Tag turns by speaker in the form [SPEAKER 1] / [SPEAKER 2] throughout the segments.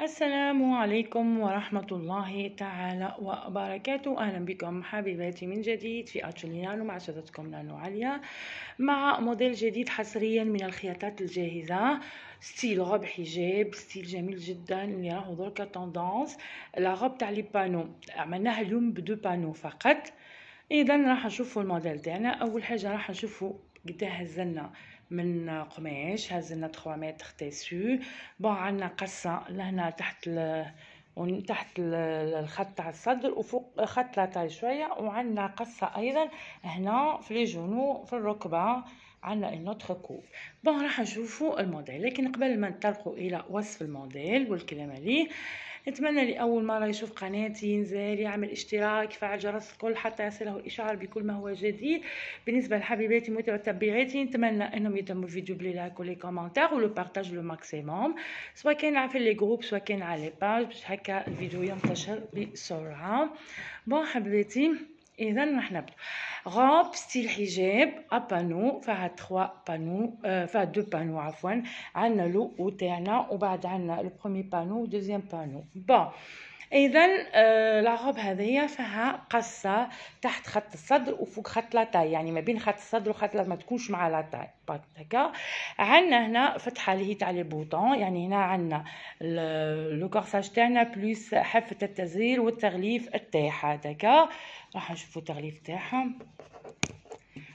[SPEAKER 1] السلام عليكم ورحمة الله تعالى وبركاته أهلا بكم حبيباتي من جديد في أتشوليانو مع شدتكم نانو عليا مع موديل جديد حصريا من الخياطات الجاهزة ستيل غب حجاب ستيل جميل جدا اللي راهو دركا توندونس لا غوب تاع لي بانو عملناها اليوم بدو بانو فقط إذا راح نشوفوا الموديل تاعنا أول حاجة راح نشوفوا قداه هزلنا من قماش هزلنا 3 متر تيسو بون عندنا قصه لهنا تحت ال... ومن تحت الخط تاع الصدر وفوق خط لا شويه وعندنا قصه ايضا هنا في جونو في الركبه عنا النطخ كوب بون راح نشوفوا الموديل لكن قبل ما نطرقوا الى وصف الموديل والكلام عليه نتمنى لاول مره يشوف قناتي ينزل يعمل اشتراك يفعل جرس الكل حتى يصله الاشعار بكل ما هو جديد بالنسبه لحبيباتي متابعاتي نتمنى انهم يتموا الفيديو بلي لايك ولي كومونتير ولو بارطاج لو ماكسيموم سواء كان في لي جروب سواء كان على لي باج باش هكا الفيديو ينتشر بسرعه بون حبيباتي اذا راح نبدا غاب ستيل حجاب ا بانو فيها 3 بانو آه فيها دو بانو عفوا عندنا لو تاعنا وبعد عندنا لو بروميي بانو ودوزيام بانو با اذا آه، العقب هذه فيها قصه تحت خط الصدر وفوق خط لاطاي يعني ما بين خط الصدر وخط ما تكونش مع لاطاي هكا عندنا هنا فتحه اللي هي تاع لي بوطون يعني هنا عندنا لو كورساج تاعنا بلس حفه التزرير والتغليف تاعها هكا راح نشوفوا التغليف تاعها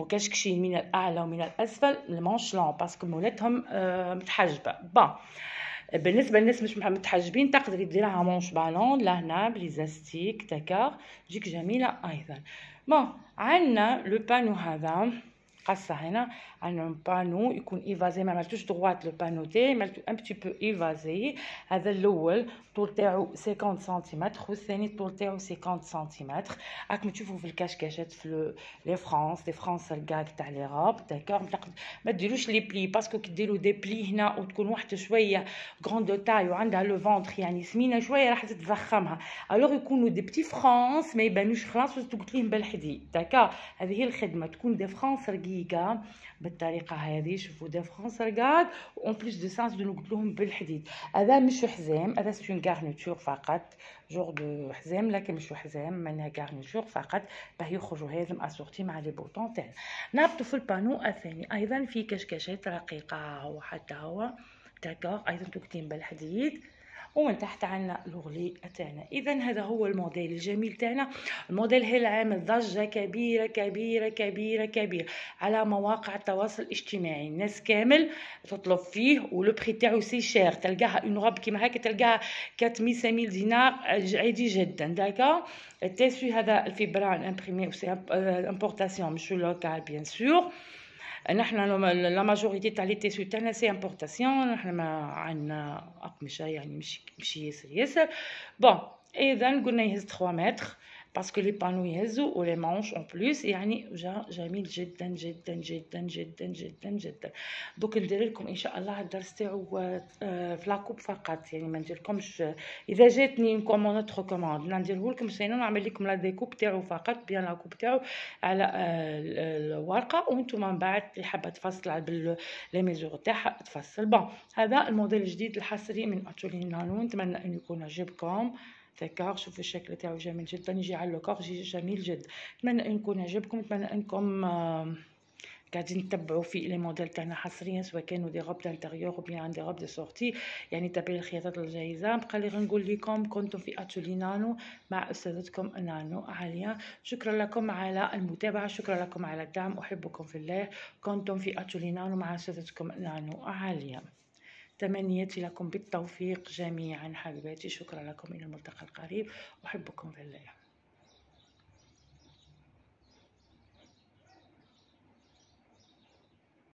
[SPEAKER 1] ما كاش من الاعلى ومن الاسفل المونشلون باسكو مولاتهم آه، متحجبه با بالنسبه للناس مش متحجبين تقدري ديرها مونش بالون لهنا بليزاستيك تكار تجيك جميله ايضا بون عندنا لو بانو هذا قصه هنا عن بانو يكون ايفازي ما عملتوش دغوات لو بانو تي عملتو ان بتي بو ايفازي هذا الاول طول تاعو 50 سنتيمتر والثاني طول تاعو 50 سنتيمتر راكم تشوفوا في الكاشكاشات في لي فرانس لي فرانس الكاك تاع لي راب داكور ما ديروش لي بلي باسكو كي ديروا دي بلي هنا وتكون واحده شويه غروند تاي وعندها لو فونتر يعني سمينه شويه راح تتضخمها الوغ يكونوا دي بتي فرانس ما يبانوش خلاص وتقول لهم بالحدي داكور هذه هي الخدمه تكون دي فرانس رقيقه الحقيقه بالطريقه هذه شوفوا دي فرانس ركاد اون بليس دو سانس دو قلت لهم بالحديد هذا مش حزام هذا سون كارنيتور فقط جوغ دو حزام لكن مش حزام منها كارنيتور فقط باه يخرجوا هذم اسورتي مع لي بوطون تاع نابطوا في البانو الثاني ايضا في كشكشات رقيقه هو حتى هو داكوغ ايضا توكتين بالحديد ومن تحت عنا لوغلي تاعنا اذا هذا هو الموديل الجميل تاعنا الموديل هل عامل ضجه كبيره كبيره كبيره كبيره على مواقع التواصل الاجتماعي الناس كامل تطلب فيه ولو بري تاعو سي شير تلقاها اون روب كيما هكا تلقاها 400 دينار عادي جدا داكا التيسو هذا الفيبران امبريمي سي امبورتاسيون مش لوكال بيان سور نحن لا ماجوريتي تاع لي تيسو تاعنا سي امبورتاسيون نحن ما عندنا اقمشه يعني مش مش ياسر ياسر بون اذا قلنا يهز 3 متر باسكو لي بانو يهزو ولي مانش اون بلوس يعني جا جميل جدا جدا جدا جدا جدا جدا دوك ندير لكم ان شاء الله الدرس تاعو آه، فلاكوب فقط يعني ما نديركمش اذا جاتني كومونات ريكوموند نديره لكم سينا نعمل لكم لا ديكوب تاعو فقط بيان لاكوب تاعو على آه، الورقه وانتم من بعد اللي حابه تفصل على لي ميزور تاعها تفصل بون هذا الموديل الجديد الحصري من اتولي نانو نتمنى ان يكون عجبكم هكا شوف الشكل تاعو جميل جدا يجي على الكور جميل جدا نتمنى يكون عجبكم نتمنى انكم قاعدين تتبعوا في لي موديل تاعنا حصريا سواء كانوا دي روب دانتيريور او بيان دي روب دي سورتي يعني تابعوا الخياطات الجاهزه بقى لي نقول لكم كنتم في اتولي نانو مع استاذتكم نانو عاليه شكرا لكم على المتابعه شكرا لكم على الدعم احبكم في الله كنتم في اتولي نانو مع استاذتكم نانو عاليه تمنياتي لكم بالتوفيق جميعا حبيباتي شكرا لكم إلى الملتقى القريب أحبكم في الله